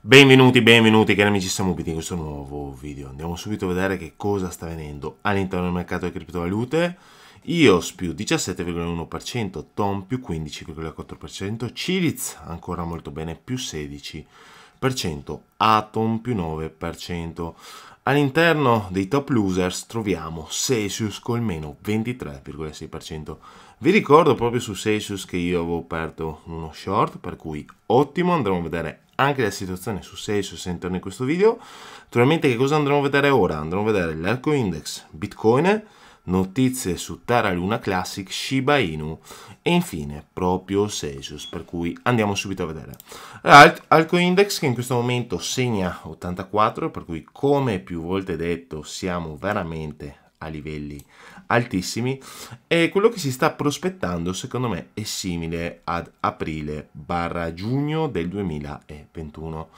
Benvenuti, benvenuti cari amici siamo qui in questo nuovo video. Andiamo subito a vedere che cosa sta avvenendo all'interno del mercato delle criptovalute. IOS più 17,1%, TOM più 15,4%, Ciriz ancora molto bene più 16%, Atom più 9%. All'interno dei top losers troviamo Celsius col meno 23,6%. Vi ricordo proprio su Celsius che io avevo aperto uno short, per cui ottimo, andremo a vedere anche la situazione su Celsius intorno in questo video. Naturalmente che cosa andremo a vedere ora? Andremo a vedere l'Erco Index, Bitcoin, notizie su Terra Luna Classic, Shiba Inu e infine proprio Celsius, per cui andiamo subito a vedere. Alt, Index che in questo momento segna 84, per cui come più volte detto siamo veramente a livelli altissimi e quello che si sta prospettando secondo me è simile ad aprile barra giugno del 2021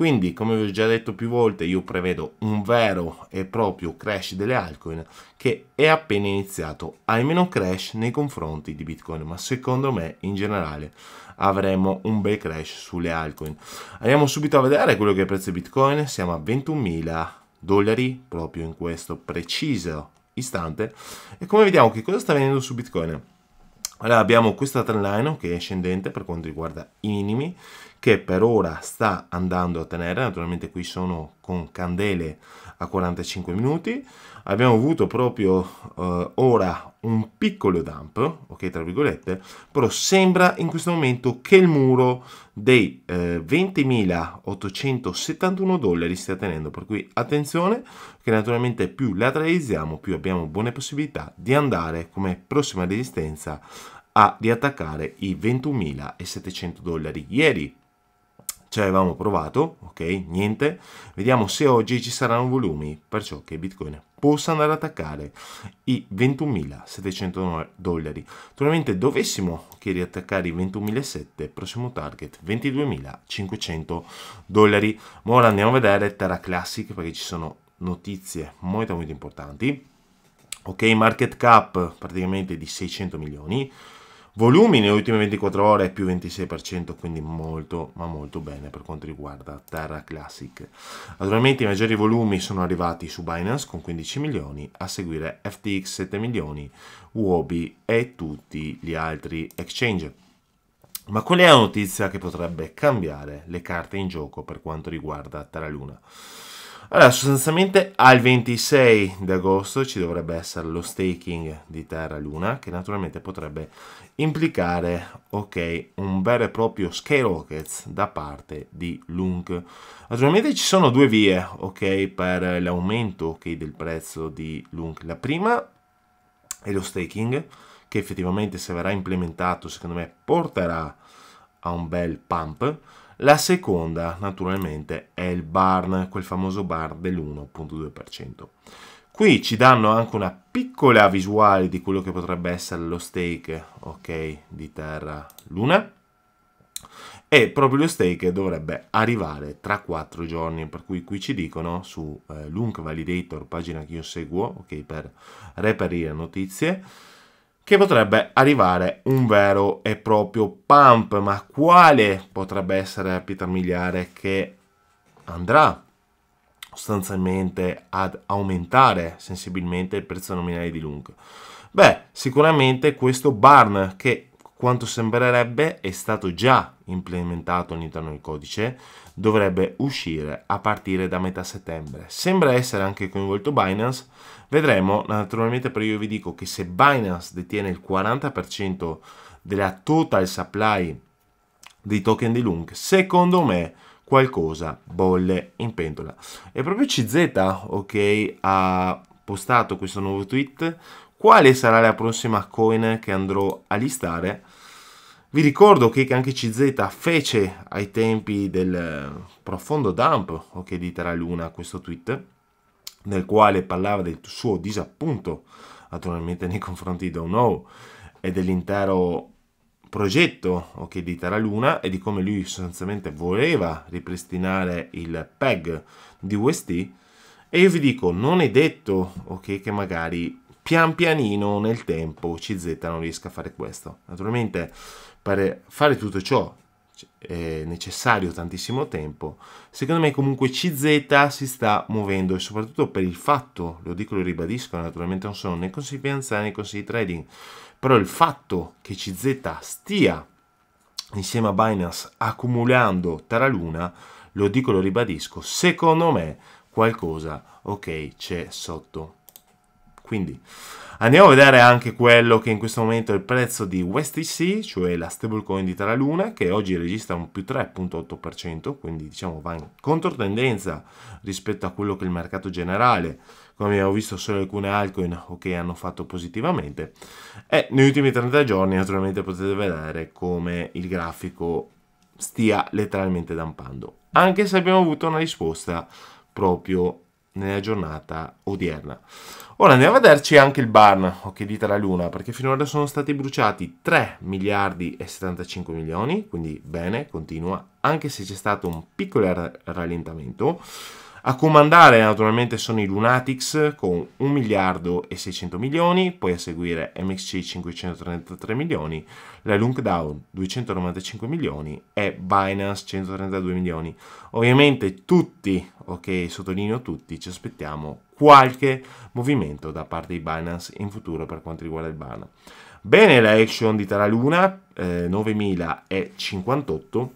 quindi, come vi ho già detto più volte, io prevedo un vero e proprio crash delle altcoin che è appena iniziato, almeno crash nei confronti di Bitcoin, ma secondo me in generale avremo un bel crash sulle altcoin. Andiamo subito a vedere quello che è il prezzo di Bitcoin, siamo a 21.000 dollari proprio in questo preciso istante e come vediamo che cosa sta avvenendo su Bitcoin. Allora abbiamo questa trendline che è scendente per quanto riguarda i minimi, che per ora sta andando a tenere, naturalmente qui sono con candele a 45 minuti, abbiamo avuto proprio eh, ora un piccolo dump, ok, tra virgolette, però sembra in questo momento che il muro dei eh, 20.871 dollari stia tenendo, per cui attenzione che naturalmente più lateralizziamo più abbiamo buone possibilità di andare come prossima resistenza a riattaccare i 21.700 dollari. Ieri ci cioè, avevamo provato, ok? Niente. Vediamo se oggi ci saranno volumi, perciò che Bitcoin possa andare ad attaccare i 21.700 dollari. Naturalmente dovessimo che riattaccare i 21.700, prossimo target 22.500 dollari. Ma ora andiamo a vedere Terra Classic perché ci sono notizie molto molto importanti. Ok, market cap praticamente di 600 milioni volumi nelle ultime 24 ore è più 26%, quindi molto ma molto bene per quanto riguarda Terra Classic. Naturalmente i maggiori volumi sono arrivati su Binance con 15 milioni, a seguire FTX 7 milioni, Uobi e tutti gli altri exchange. Ma qual è la notizia che potrebbe cambiare le carte in gioco per quanto riguarda Terra Luna? Allora, sostanzialmente al 26 di agosto ci dovrebbe essere lo staking di Terra Luna, che naturalmente potrebbe implicare, ok, un vero e proprio Sky Rockets da parte di Lunk. Naturalmente ci sono due vie, ok, per l'aumento okay, del prezzo di Lunk. La prima è lo staking, che effettivamente se verrà implementato, secondo me, porterà a un bel pump la seconda, naturalmente, è il barn, quel famoso barn dell'1.2%. Qui ci danno anche una piccola visuale di quello che potrebbe essere lo stake okay, di Terra Luna e proprio lo stake dovrebbe arrivare tra 4 giorni, per cui qui ci dicono su eh, Lunk Validator, pagina che io seguo okay, per reperire notizie, che potrebbe arrivare un vero e proprio pump, ma quale potrebbe essere la pietra miliare che andrà sostanzialmente ad aumentare sensibilmente il prezzo nominale di Lung? Beh, sicuramente questo barn che quanto sembrerebbe è stato già implementato all'interno del codice dovrebbe uscire a partire da metà settembre. Sembra essere anche coinvolto Binance, vedremo naturalmente però io vi dico che se Binance detiene il 40% della total supply dei token di Lung, secondo me qualcosa bolle in pentola. E proprio CZ, ok, ha postato questo nuovo tweet, quale sarà la prossima coin che andrò a listare? Vi ricordo che anche CZ fece ai tempi del profondo dump, ok, di Terra Luna, questo tweet, nel quale parlava del suo disappunto, naturalmente nei confronti di Don't Know e dell'intero progetto ok, di Terra Luna e di come lui sostanzialmente voleva ripristinare il PEG di UST e io vi dico non è detto okay, che magari pian pianino nel tempo CZ non riesca a fare questo. Naturalmente per fare tutto ciò è necessario tantissimo tempo. Secondo me comunque CZ si sta muovendo e soprattutto per il fatto, lo dico e lo ribadisco, naturalmente non sono né consigli di finanziari né consigli trading, però il fatto che CZ stia insieme a Binance accumulando Taraluna, lo dico e lo ribadisco, secondo me qualcosa ok c'è sotto. Quindi andiamo a vedere anche quello che in questo momento è il prezzo di WestDC, cioè la stablecoin di Terra Luna, che oggi registra un più 3.8%, quindi diciamo va in controtendenza rispetto a quello che il mercato generale come abbiamo visto solo alcune altcoin che okay, hanno fatto positivamente e negli ultimi 30 giorni naturalmente potete vedere come il grafico stia letteralmente dampando anche se abbiamo avuto una risposta proprio nella giornata odierna. Ora andiamo a vederci anche il Barn, o che dite la Luna, perché finora sono stati bruciati 3 miliardi e 75 milioni, quindi bene, continua, anche se c'è stato un piccolo rallentamento. A comandare naturalmente sono i Lunatics con 1 miliardo e 600 milioni, poi a seguire MXC 533 milioni, la Lunkdown 295 milioni e Binance 132 milioni. Ovviamente tutti, ok, sottolineo tutti, ci aspettiamo qualche movimento da parte di Binance in futuro per quanto riguarda il ban. Bene la action di Taraluna, eh, 9058,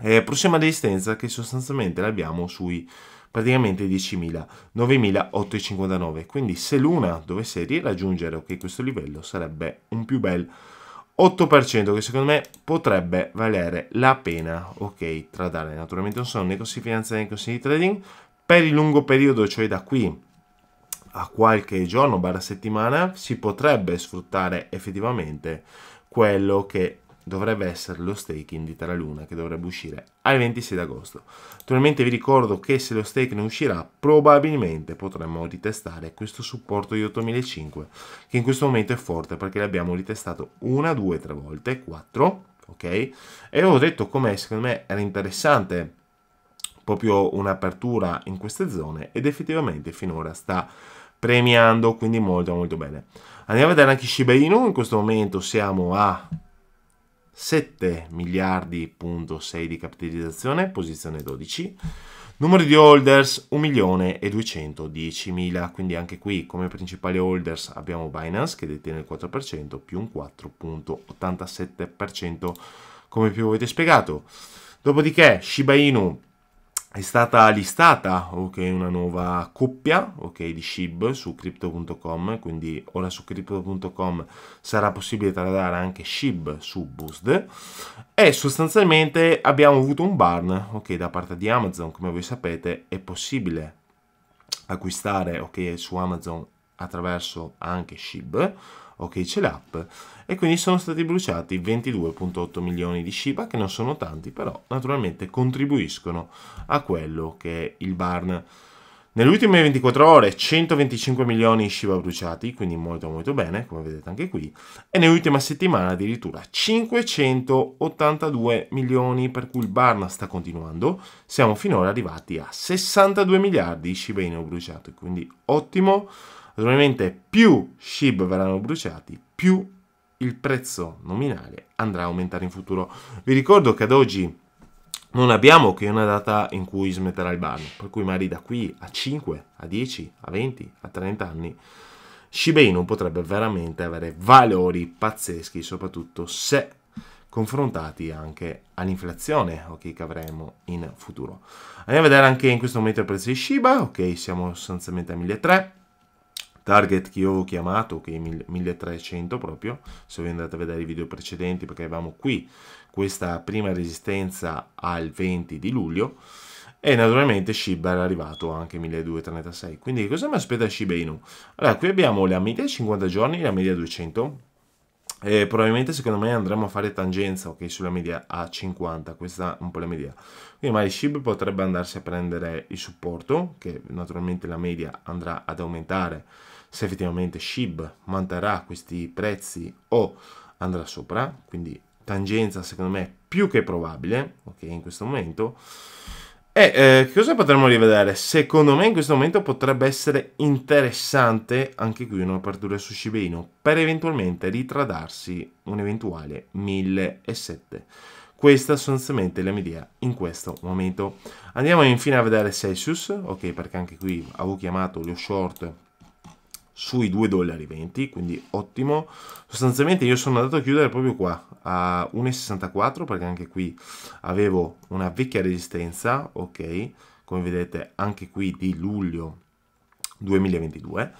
eh, prossima resistenza che sostanzialmente l'abbiamo sui praticamente 10.000, 9.859. Quindi se l'una dovesse raggiungere okay, questo livello sarebbe un più bel 8% che secondo me potrebbe valere la pena ok tradare. Naturalmente non sono nei consigli finanziari nei consigli di trading. Per il lungo periodo, cioè da qui a qualche giorno, barra settimana, si potrebbe sfruttare effettivamente quello che dovrebbe essere lo staking di Terra Luna che dovrebbe uscire al 26 agosto. Naturalmente vi ricordo che se lo stake non uscirà, probabilmente potremmo ritestare questo supporto di 8500, che in questo momento è forte perché l'abbiamo ritestato una, due, tre volte, quattro, ok? E ho detto come secondo me era interessante proprio un'apertura in queste zone ed effettivamente finora sta premiando quindi molto molto bene. Andiamo a vedere anche Shiba Inu, in questo momento siamo a 7 miliardi, punto 6 di capitalizzazione, posizione 12. Numero di holders 1 milione e 210 mila, quindi anche qui come principali holders abbiamo Binance che detiene il 4% più un 4.87% come più avete spiegato. Dopodiché Shiba Inu è stata listata okay, una nuova coppia okay, di SHIB su crypto.com, quindi ora su crypto.com sarà possibile tradare anche SHIB su Boost e sostanzialmente abbiamo avuto un barn okay, da parte di Amazon, come voi sapete è possibile acquistare su Amazon attraverso anche SHIB ok, KCL App e quindi sono stati bruciati 22.8 milioni di SHIBA, che non sono tanti però naturalmente contribuiscono a quello che è il barn. Nelle ultime 24 ore 125 milioni di Shiba bruciati, quindi molto molto bene, come vedete anche qui, e nell'ultima settimana addirittura 582 milioni, per cui il Barna sta continuando, siamo finora arrivati a 62 miliardi di Shiba Inu bruciati, quindi ottimo, Naturalmente più SHIB verranno bruciati, più il prezzo nominale andrà a aumentare in futuro. Vi ricordo che ad oggi non abbiamo che una data in cui smetterà il ban, per cui magari da qui a 5, a 10, a 20, a 30 anni Shiba Inu potrebbe veramente avere valori pazzeschi, soprattutto se confrontati anche all'inflazione okay, che avremo in futuro. Andiamo a vedere anche in questo momento il prezzo di Shiba, ok, siamo sostanzialmente a 1300 target che io avevo chiamato, che è 1300 proprio, se vi andate a vedere i video precedenti perché avevamo qui questa prima resistenza al 20 di luglio e naturalmente Shiba era arrivato anche 1236. Quindi cosa mi aspetta Shiba Inu? Allora, qui abbiamo la media 50 giorni e la media 200. E probabilmente secondo me andremo a fare tangenza ok, sulla media a 50 questa è un po' la media quindi mai SHIB potrebbe andarsi a prendere il supporto che naturalmente la media andrà ad aumentare se effettivamente SHIB manterrà questi prezzi o andrà sopra, quindi tangenza secondo me più che probabile, ok, in questo momento. E eh, cosa potremmo rivedere? Secondo me in questo momento potrebbe essere interessante anche qui un'apertura su Shiba Inu per eventualmente ritradarsi un eventuale 1007. Questa sostanzialmente la mia idea in questo momento. Andiamo infine a vedere Celsius, ok, perché anche qui avevo chiamato lo short sui 2 dollari, quindi ottimo. Sostanzialmente io sono andato a chiudere proprio qua, a 1,64, perché anche qui avevo una vecchia resistenza, ok, come vedete anche qui di luglio 2022.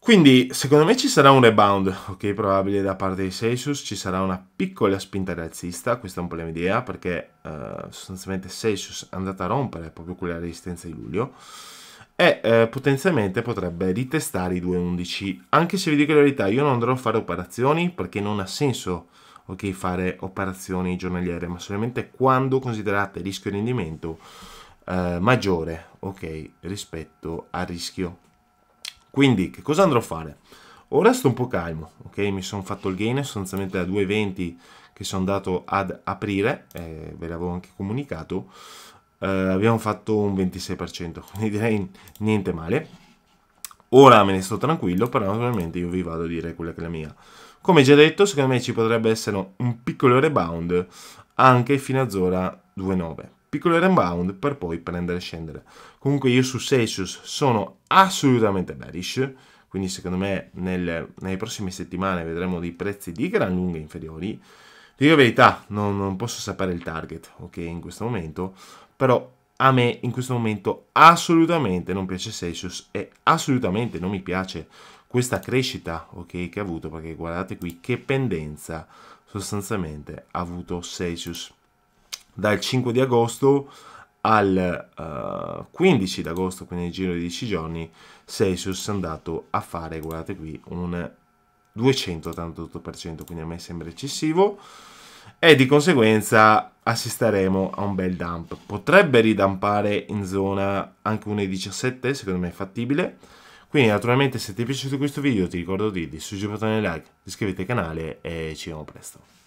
Quindi secondo me ci sarà un rebound, ok, probabile da parte di Celsius, ci sarà una piccola spinta rialzista, questa è un po' la mia idea, perché eh, sostanzialmente Celsius è andata a rompere proprio quella resistenza di luglio, e eh, potenzialmente potrebbe ritestare i 2.11. Anche se vi dico la verità, io non andrò a fare operazioni perché non ha senso ok, fare operazioni giornaliere, ma solamente quando considerate rischio e rendimento eh, maggiore ok, rispetto al rischio. Quindi, che cosa andrò a fare? Ora sto un po' calmo, ok? Mi sono fatto il gain sostanzialmente da 2,20 che sono andato ad aprire, eh, ve l'avevo anche comunicato eh, abbiamo fatto un 26%, quindi direi niente male. Ora me ne sto tranquillo, però naturalmente io vi vado a dire quella che è la mia. Come già detto, secondo me ci potrebbe essere un piccolo rebound anche fino a zona 2.9. Piccolo rebound per poi prendere e scendere. Comunque io su Celsius sono assolutamente bearish, quindi secondo me nel, nelle prossime settimane vedremo dei prezzi di gran lunga inferiori. Dico la verità, non, non, posso sapere il target, ok, in questo momento, però a me in questo momento assolutamente non piace Celsius e assolutamente non mi piace questa crescita okay, che ha avuto, perché guardate qui che pendenza sostanzialmente ha avuto Celsius dal 5 di agosto al uh, eh, 15 d'agosto, quindi nel giro di 10 giorni, Celsius è andato a fare, guardate qui, un 288%, quindi a me sembra eccessivo e di conseguenza assisteremo a un bel dump. Potrebbe ridampare in zona anche 1.17, secondo me è fattibile. Quindi naturalmente se ti è piaciuto questo video ti ricordo di, di suggerire un like, iscriviti al canale e ci vediamo presto.